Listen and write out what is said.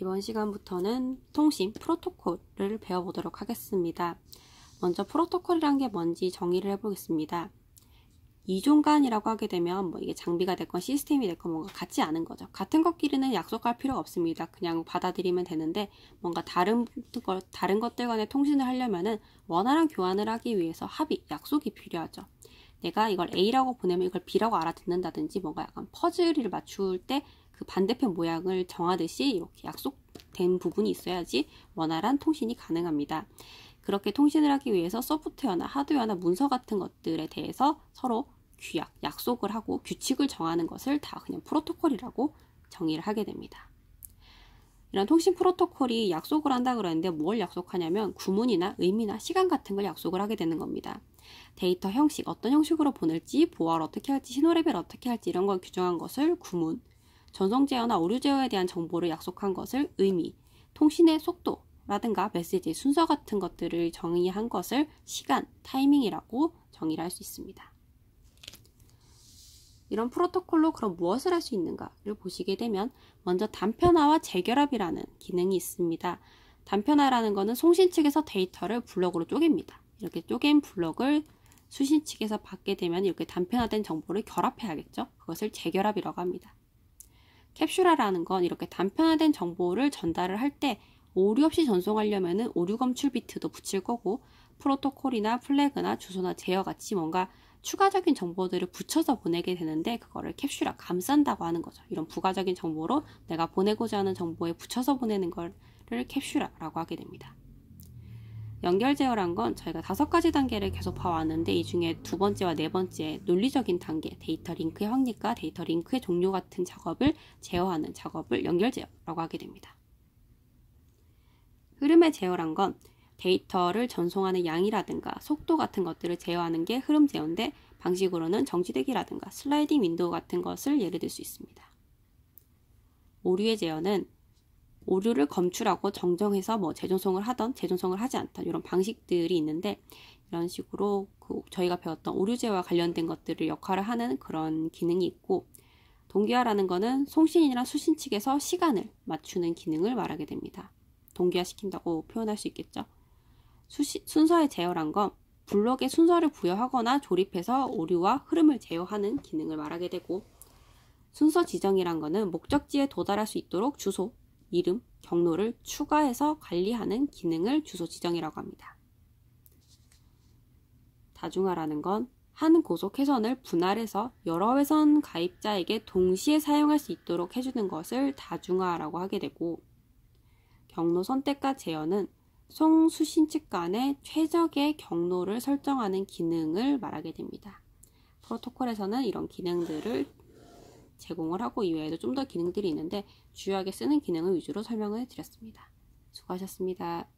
이번 시간부터는 통신 프로토콜을 배워보도록 하겠습니다. 먼저 프로토콜이란 게 뭔지 정의를 해보겠습니다. 이종간이라고 하게 되면 뭐 이게 장비가 됐건 시스템이 됐건 뭔가 같지 않은 거죠. 같은 것끼리는 약속할 필요가 없습니다. 그냥 받아들이면 되는데 뭔가 다른 것 다른 것들 간에 통신을 하려면은 원활한 교환을 하기 위해서 합의, 약속이 필요하죠. 내가 이걸 A라고 보내면 이걸 B라고 알아듣는다든지 뭔가 약간 퍼즐을 맞출 때그 반대편 모양을 정하듯이 이렇게 약속된 부분이 있어야지 원활한 통신이 가능합니다. 그렇게 통신을 하기 위해서 소프트웨어나 하드웨어나 문서 같은 것들에 대해서 서로 규약, 약속을 하고 규칙을 정하는 것을 다 그냥 프로토콜이라고 정의를 하게 됩니다. 이런 통신 프로토콜이 약속을 한다 그러는데 뭘 약속하냐면 구문이나 의미나 시간 같은 걸 약속을 하게 되는 겁니다. 데이터 형식, 어떤 형식으로 보낼지, 보를 어떻게 할지, 신호 레벨 어떻게 할지 이런 걸 규정한 것을 구문, 전송 제어나 오류 제어에 대한 정보를 약속한 것을 의미, 통신의 속도라든가 메시지 의 순서 같은 것들을 정의한 것을 시간, 타이밍이라고 정의를 할 수 있습니다. 이런 프로토콜로 그럼 무엇을 할 수 있는가를 보시게 되면 먼저 단편화와 재결합이라는 기능이 있습니다. 단편화라는 것은 송신 측에서 데이터를 블록으로 쪼갭니다. 이렇게 쪼갠 블록을 수신 측에서 받게 되면 이렇게 단편화된 정보를 결합해야겠죠. 그것을 재결합이라고 합니다. 캡슐화라는 건 이렇게 단편화된 정보를 전달을 할 때 오류 없이 전송하려면 오류 검출 비트도 붙일 거고 프로토콜이나 플래그나 주소나 제어 같이 뭔가 추가적인 정보들을 붙여서 보내게 되는데 그거를 캡슐화 감싼다고 하는 거죠. 이런 부가적인 정보로 내가 보내고자 하는 정보에 붙여서 보내는 거를 캡슐화라고 하게 됩니다. 연결 제어란 건 저희가 다섯 가지 단계를 계속 봐왔는데 이 중에 두 번째와 네 번째 논리적인 단계 데이터 링크의 확립과 데이터 링크의 종료 같은 작업을 제어하는 작업을 연결 제어라고 하게 됩니다. 흐름의 제어란 건 데이터를 전송하는 양이라든가 속도 같은 것들을 제어하는 게 흐름 제어인데 방식으로는 정지되기라든가 슬라이딩 윈도우 같은 것을 예를 들 수 있습니다. 오류의 제어는 오류를 검출하고 정정해서 뭐 재전송을 하던 재전송을 하지 않던 이런 방식들이 있는데 이런 식으로 그 저희가 배웠던 오류제와 관련된 것들을 역할을 하는 그런 기능이 있고 동기화라는 거는 송신이나 수신 측에서 시간을 맞추는 기능을 말하게 됩니다. 동기화시킨다고 표현할 수 있겠죠. 수시, 순서의 제어란 건블록에 순서를 부여하거나 조립해서 오류와 흐름을 제어하는 기능을 말하게 되고 순서 지정이란 거는 목적지에 도달할 수 있도록 주소, 이름, 경로를 추가해서 관리하는 기능을 주소 지정이라고 합니다. 다중화라는 건 한 고속회선을 분할해서 여러 회선 가입자에게 동시에 사용할 수 있도록 해주는 것을 다중화라고 하게 되고, 경로 선택과 제어는 송수신 측 간의 최적의 경로를 설정하는 기능을 말하게 됩니다. 프로토콜에서는 이런 기능들을 제공을 하고 이외에도 좀 더 기능들이 있는데 주요하게 쓰는 기능을 위주로 설명을 드렸습니다. 수고하셨습니다.